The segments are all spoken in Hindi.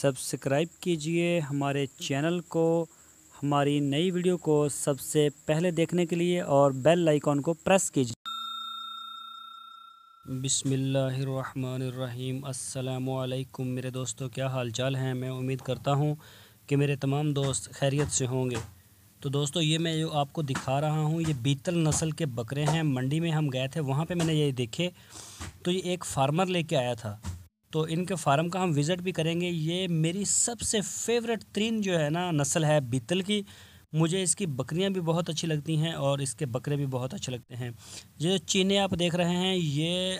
सब्सक्राइब कीजिए हमारे चैनल को हमारी नई वीडियो को सबसे पहले देखने के लिए और बेल आइकॉन को प्रेस कीजिए बिसमीम असलकुम मेरे दोस्तों क्या हालचाल हैं मैं उम्मीद करता हूं कि मेरे तमाम दोस्त खैरियत से होंगे तो दोस्तों ये मैं जो आपको दिखा रहा हूँ ये बीतल नस्ल के बकरे हैं मंडी में हम गए थे वहाँ पे मैंने ये देखे तो ये एक फार्मर लेके आया था तो इनके फार्म का हम विज़िट भी करेंगे ये मेरी सबसे फेवरेट तीन जो है ना नस्ल है बीतल की मुझे इसकी बकरियां भी बहुत अच्छी लगती हैं और इसके बकरे भी बहुत अच्छे लगते हैं ये चीने आप देख रहे हैं ये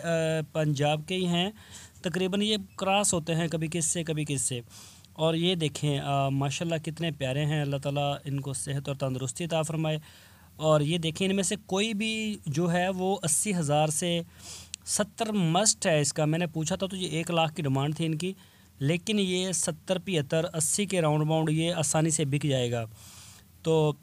पंजाब के ही हैं तकरीबन ये क्रॉस होते हैं कभी किस से कभी किस से और ये देखें माशाल्लाह कितने प्यारे हैं अल्लाह ताला इनको सेहत और तंदरुस्ती ता फरमाए और ये देखें इनमें से कोई भी जो है वो अस्सी हज़ार से सत्तर मस्ट है इसका मैंने पूछा था तो ये एक लाख की डिमांड थी इनकी लेकिन ये सत्तर पिहत्तर अस्सी के राउंड बाउंड ये आसानी से बिक जाएगा तो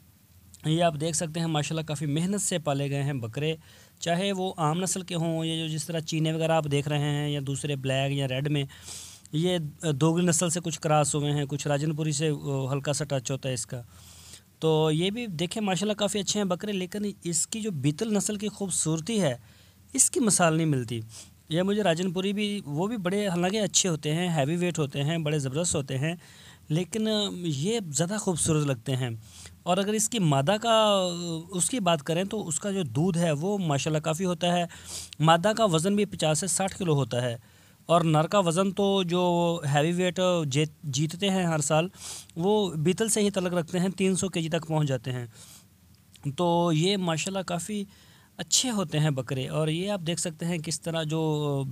ये आप देख सकते हैं माशाल्लाह काफ़ी मेहनत से पाले गए हैं बकरे चाहे वो आम नस्ल के हों या जो जिस तरह चीने वगैरह आप देख रहे हैं या दूसरे ब्लैक या रेड में ये दोगली नस्ल से कुछ क्रास हुए हैं कुछ राजनपुरी से हल्का सा टच होता है इसका तो ये भी देखें माशाल्लाह काफ़ी अच्छे हैं बकरे लेकिन इसकी जो बीतल नस्ल की खूबसूरती है इसकी मिसाल नहीं मिलती यह मुझे राजनपुरी भी वो भी बड़े हालांकि अच्छे होते हैं हैवी वेट होते हैं बड़े ज़बरदस्त होते हैं लेकिन ये ज़्यादा खूबसूरत लगते हैं और अगर इसकी मादा का उसकी बात करें तो उसका जो दूध है वो माशाल्लाह काफ़ी होता है मादा का वज़न भी पचास से साठ किलो होता है और नर का वज़न तो जो हैवी वेट जीतते हैं हर साल वो बीतल से ही तलक रखते हैं तीन सौ के जी तक पहुँच जाते हैं तो ये माशाल्लाह काफ़ी अच्छे होते हैं बकरे और ये आप देख सकते हैं किस तरह जो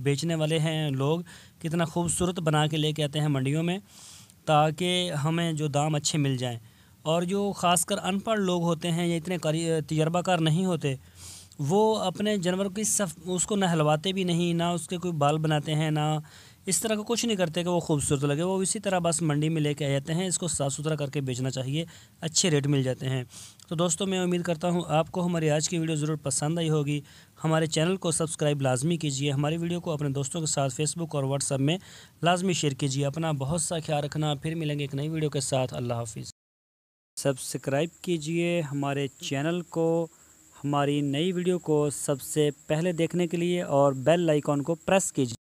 बेचने वाले हैं लोग कितना खूबसूरत बना के लेके आते हैं मंडियों में ताकि हमें जो दाम अच्छे मिल जाएं और जो ख़ासकर अनपढ़ लोग होते हैं या इतने तजर्बाकार नहीं होते वो अपने जानवर की सफ उसको नहलवाते भी नहीं ना उसके कोई बाल बनाते हैं ना इस तरह का कुछ नहीं करते कि वो खूबसूरत लगे वो इसी तरह बस मंडी में लेके आ जाते हैं इसको साफ़ सुथरा करके बेचना चाहिए अच्छे रेट मिल जाते हैं तो दोस्तों मैं उम्मीद करता हूँ आपको हमारी आज की वीडियो ज़रूर पसंद आई होगी हमारे चैनल को सब्सक्राइब लाजमी कीजिए हमारी वीडियो को अपने दोस्तों के साथ फेसबुक और व्हाट्सअप में लाजमी शेयर कीजिए अपना बहुत सा ख्याल रखना फिर मिलेंगे एक नई वीडियो के साथ अल्लाह हाफिज़ सब्सक्राइब कीजिए हमारे चैनल को हमारी नई वीडियो को सबसे पहले देखने के लिए और बेल आइकॉन को प्रेस कीजिए